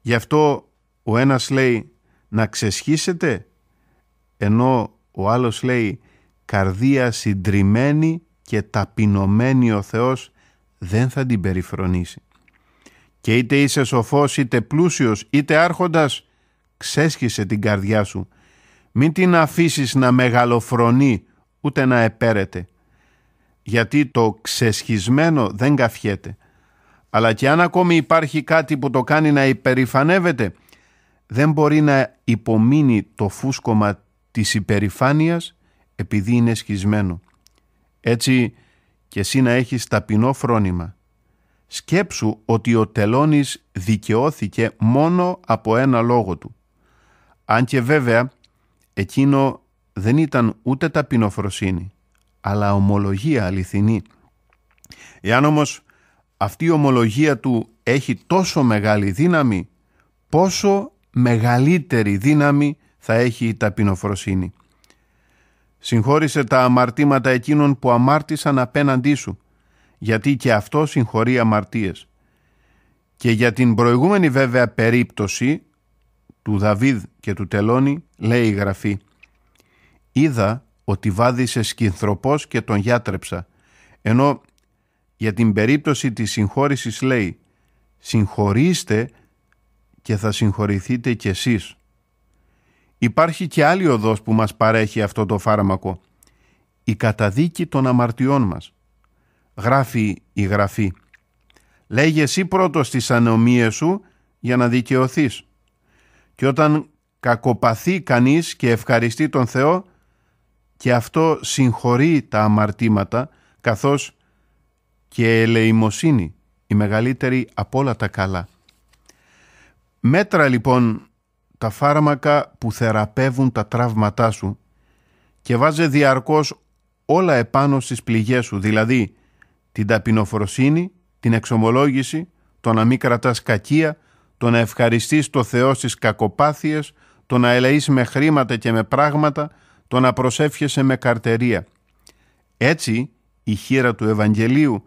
Γι' αυτό ο ένας λέει να ξεσχίσετε, ενώ ο άλλος λέει καρδία συντριμμένη και ταπεινωμένη ο Θεός δεν θα την περιφρονήσει και είτε είσαι σοφός είτε πλούσιος είτε άρχοντας, ξέσχισε την καρδιά σου. Μην την αφήσεις να μεγαλοφρονεί ούτε να επέρεται. Γιατί το ξεσχισμένο δεν καφιέται. Αλλά και αν ακόμη υπάρχει κάτι που το κάνει να υπερηφανεύεται, δεν μπορεί να υπομείνει το φούσκωμα της υπερηφάνειας επειδή είναι σχισμένο. Έτσι και εσύ να έχεις ταπεινό φρόνημα Σκέψου ότι ο Τελώνης δικαιώθηκε μόνο από ένα λόγο του. Αν και βέβαια εκείνο δεν ήταν ούτε ταπεινοφροσύνη, αλλά ομολογία αληθινή. Εάν όμως αυτή η ομολογία του έχει τόσο μεγάλη δύναμη, πόσο μεγαλύτερη δύναμη θα έχει η ταπεινοφροσύνη. Συγχώρησε τα αμαρτήματα εκείνων που αμάρτησαν απέναντί σου γιατί και αυτό συγχωρεί αμαρτίες. Και για την προηγούμενη βέβαια περίπτωση του Δαβίδ και του Τελώνη λέει η Γραφή «Είδα ότι βάδισε σκυνθροπός και τον γιάτρεψα» ενώ για την περίπτωση της συγχώρησης λέει «Συγχωρήστε και θα συγχωρηθείτε κι εσείς». Υπάρχει και άλλη οδός που μας παρέχει αυτό το φάρμακο, η καταδίκη των αμαρτιών μας γράφει η Γραφή. Λέγε εσύ πρώτος τις ανομίες σου για να δικαιωθείς. Και όταν κακοπαθεί κανείς και ευχαριστεί τον Θεό και αυτό συγχωρεί τα αμαρτήματα καθώς και ελεημοσύνη, η μεγαλύτερη από όλα τα καλά. Μέτρα λοιπόν τα φάρμακα που θεραπεύουν τα τραύματά σου και βάζε διαρκώς όλα επάνω στις πληγές σου, δηλαδή την ταπεινοφροσύνη, την εξομολόγηση, το να μην κρατάς κακία, το να ευχαριστείς το Θεό στις κακοπάθειες, το να ελεείς με χρήματα και με πράγματα, το να προσεύχεσαι με καρτερία. Έτσι η χείρα του Ευαγγελίου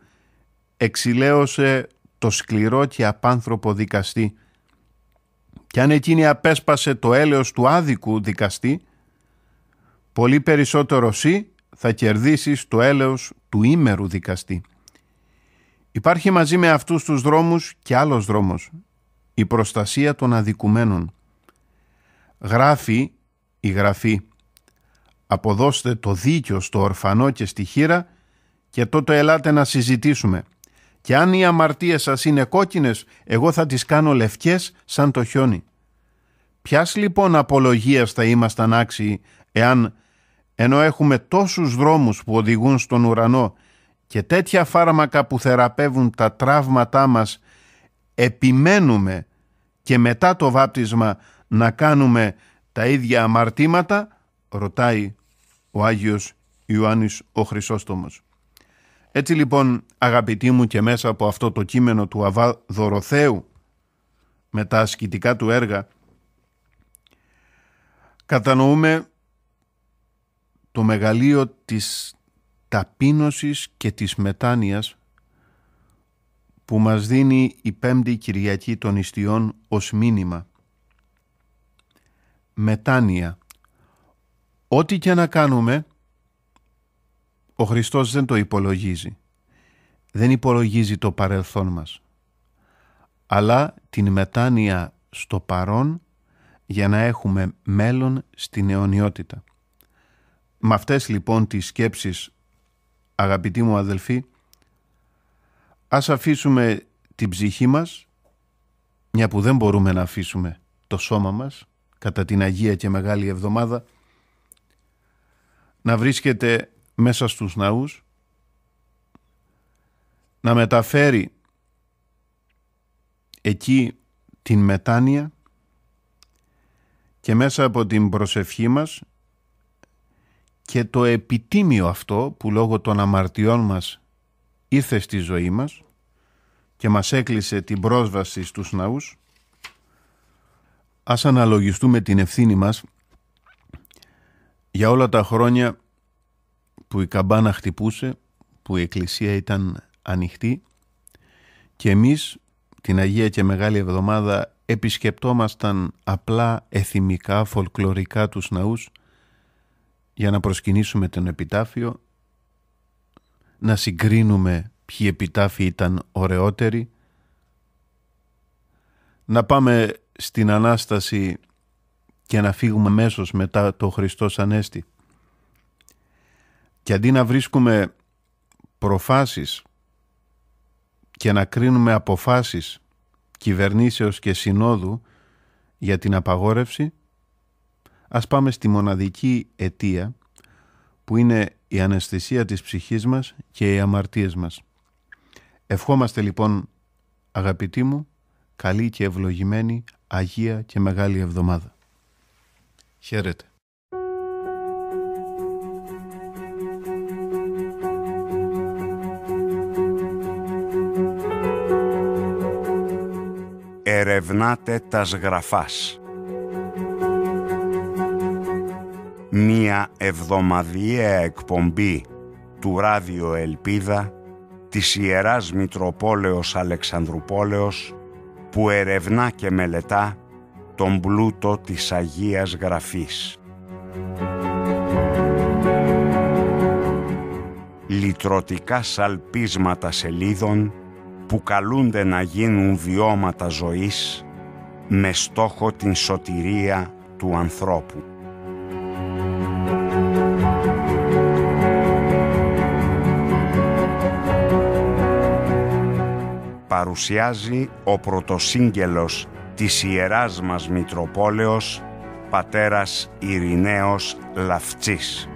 εξηλαίωσε το σκληρό και απάνθρωπο δικαστή. Κι αν εκείνη απέσπασε το έλεος του άδικου δικαστή, πολύ περισσότερο σύ θα κερδίσεις το έλεος του ήμερου δικαστή. Υπάρχει μαζί με αυτούς τους δρόμους και άλλος δρόμος, η προστασία των αδικουμένων. Γράφει η Γραφή «Αποδώστε το δίκιο στο ορφανό και στη χείρα και τότε ελάτε να συζητήσουμε. Και αν οι αμαρτίες σας είναι κόκκινες, εγώ θα τις κάνω λευκές σαν το χιόνι». Ποια λοιπόν απολογίας θα ήμασταν άξιοι εάν, ενώ έχουμε τόσους δρόμους που οδηγούν στον ουρανό και τέτοια φάρμακα που θεραπεύουν τα τραύματά μας επιμένουμε και μετά το βάπτισμα να κάνουμε τα ίδια αμαρτήματα, ρωτάει ο Άγιος Ιωάννης ο Χρυσόστομος. Έτσι λοιπόν αγαπητοί μου και μέσα από αυτό το κείμενο του Αβά Δωροθέου με τα ασκητικά του έργα κατανοούμε το μεγαλείο της ταπείνωσης και της μετάνοιας που μας δίνει η Πέμπτη Κυριακή των Ιστιών ως μήνυμα. Μετάνοια. Ό,τι και να κάνουμε, ο Χριστός δεν το υπολογίζει. Δεν υπολογίζει το παρελθόν μας, αλλά την μετάνοια στο παρόν για να έχουμε μέλλον στην αιωνιότητα. Με αυτές λοιπόν τις σκέψεις αγαπητοί μου αδελφοί, ας αφήσουμε την ψυχή μας, μια που δεν μπορούμε να αφήσουμε το σώμα μας, κατά την Αγία και Μεγάλη Εβδομάδα, να βρίσκεται μέσα στους ναούς, να μεταφέρει εκεί την μετάνοια και μέσα από την προσευχή μας και το επιτίμιο αυτό που λόγω των αμαρτιών μας ήρθε στη ζωή μας και μας έκλεισε την πρόσβαση στους ναούς, ας αναλογιστούμε την ευθύνη μας για όλα τα χρόνια που η καμπάνα χτυπούσε, που η εκκλησία ήταν ανοιχτή και εμείς την Αγία και Μεγάλη Εβδομάδα επισκεπτόμασταν απλά εθιμικά, φολκλωρικά τους ναούς για να προσκυνήσουμε τον επιτάφιο, να συγκρίνουμε ποιοι επιτάφοι ήταν ωραιότεροι, να πάμε στην Ανάσταση και να φύγουμε μέσως μετά το Χριστός Ανέστη. Και αντί να βρίσκουμε προφάσεις και να κρίνουμε αποφάσεις κυβερνήσεως και συνόδου για την απαγόρευση, Ας πάμε στη μοναδική αιτία που είναι η αναισθησία της ψυχής μας και οι αμαρτίες μας. Ευχόμαστε λοιπόν αγαπητοί μου καλή και ευλογημένη Αγία και Μεγάλη Εβδομάδα. Χαίρετε. Ερευνάτε τας γραφάς. μία εβδομαδιαία εκπομπή του Ράδιο Ελπίδα της Ιεράς Μητροπόλεως Αλεξανδρουπόλεως που ερευνά και μελετά τον πλούτο της Αγίας Γραφής. Λυτρωτικά σαλπίσματα σελίδων που καλούνται να γίνουν βιώματα ζωής με στόχο την σωτηρία του ανθρώπου. παρουσιάζει ο πρωτοσύγγελος της Ιεράς μας Μητροπόλεως, πατέρας Ειρηναίος Λαφτσής.